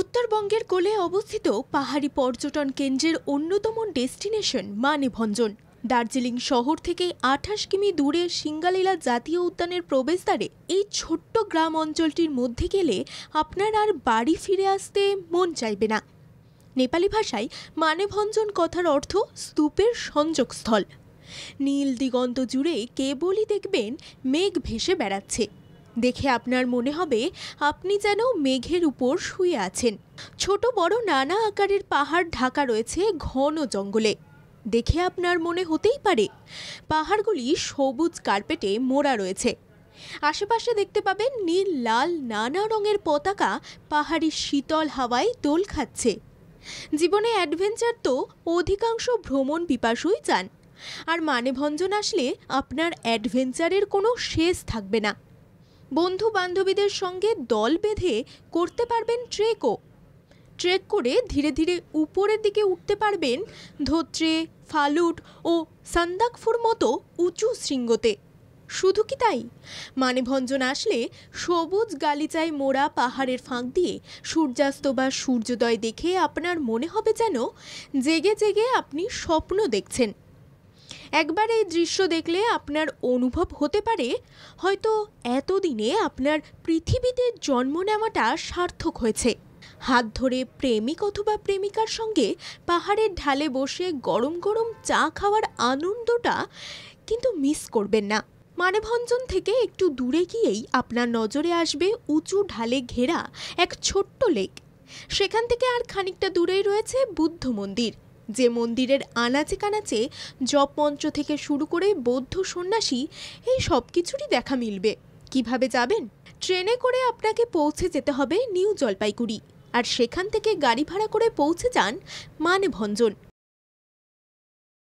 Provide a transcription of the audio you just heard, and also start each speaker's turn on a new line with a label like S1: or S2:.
S1: উত্তরবঙ্গের কোলে অবস্থিত পাহাড়ি পর্যটন কেন্দ্রের অন্যতম ডেস্টিনেশন মানেভঞ্জন দার্জিলিং শহর থেকে আঠাশ কিমি দূরে সিঙ্গালীলা জাতীয় উদ্যানের প্রবেশদ্বারে এই ছোট্ট গ্রাম অঞ্চলটির মধ্যে গেলে আপনার আর বাড়ি ফিরে আসতে মন চাইবে না নেপালি ভাষায় ভঞ্জন কথার অর্থ স্তূপের সংযোগস্থল নীল দিগন্ত জুড়ে কেবলই দেখবেন মেঘ ভেসে বেড়াচ্ছে দেখে আপনার মনে হবে আপনি যেন মেঘের উপর শুয়ে আছেন ছোট বড় নানা আকারের পাহাড় ঢাকা রয়েছে ঘন জঙ্গলে দেখে আপনার মনে হতেই পারে পাহাড়গুলি সবুজ কার্পেটে মোড়া রয়েছে আশেপাশে দেখতে পাবেন নীল লাল নানা রঙের পতাকা পাহাড়ি শীতল হাওয়ায় দোল খাচ্ছে জীবনে অ্যাডভেঞ্চার তো অধিকাংশ ভ্রমণ পিপাসুই চান আর মানে ভঞ্জন আসলে আপনার অ্যাডভেঞ্চারের কোনো শেষ থাকবে না বন্ধু বান্ধবীদের সঙ্গে দল বেঁধে করতে পারবেন ট্রেকও ট্রেক করে ধীরে ধীরে উপরের দিকে উঠতে পারবেন ধোত্রে ফালুট ও সান্দাকফুর মতো উঁচু শৃঙ্গতে শুধু কি তাই মানেভঞ্জন আসলে সবুজ গালিচায় মোড়া পাহাড়ের ফাঁক দিয়ে সূর্যাস্ত বা সূর্যোদয় দেখে আপনার মনে হবে যেন জেগে জেগে আপনি স্বপ্ন দেখছেন একবার এই দৃশ্য দেখলে আপনার অনুভব হতে পারে হয়তো এতদিনে আপনার পৃথিবীতে জন্ম নেওয়াটা সার্থক হয়েছে হাত ধরে প্রেমিক অথবা প্রেমিকার সঙ্গে পাহাড়ের ঢালে বসে গরম গরম চা খাওয়ার আনন্দটা কিন্তু মিস করবেন না মানভঞ্জন থেকে একটু দূরে গিয়েই আপনার নজরে আসবে উঁচু ঢালে ঘেরা এক ছোট্ট লেক সেখান থেকে আর খানিকটা দূরেই রয়েছে বুদ্ধ মন্দির যে মন্দিরের আনাচে কানাচে জপমন্ত্র থেকে শুরু করে বৌদ্ধ সন্ন্যাসী এই সব কিছুরই দেখা মিলবে কিভাবে যাবেন ট্রেনে করে আপনাকে পৌঁছে যেতে হবে নিউ জলপাইগুড়ি আর সেখান থেকে গাড়ি ভাড়া করে পৌঁছে যান মানভঞ্জন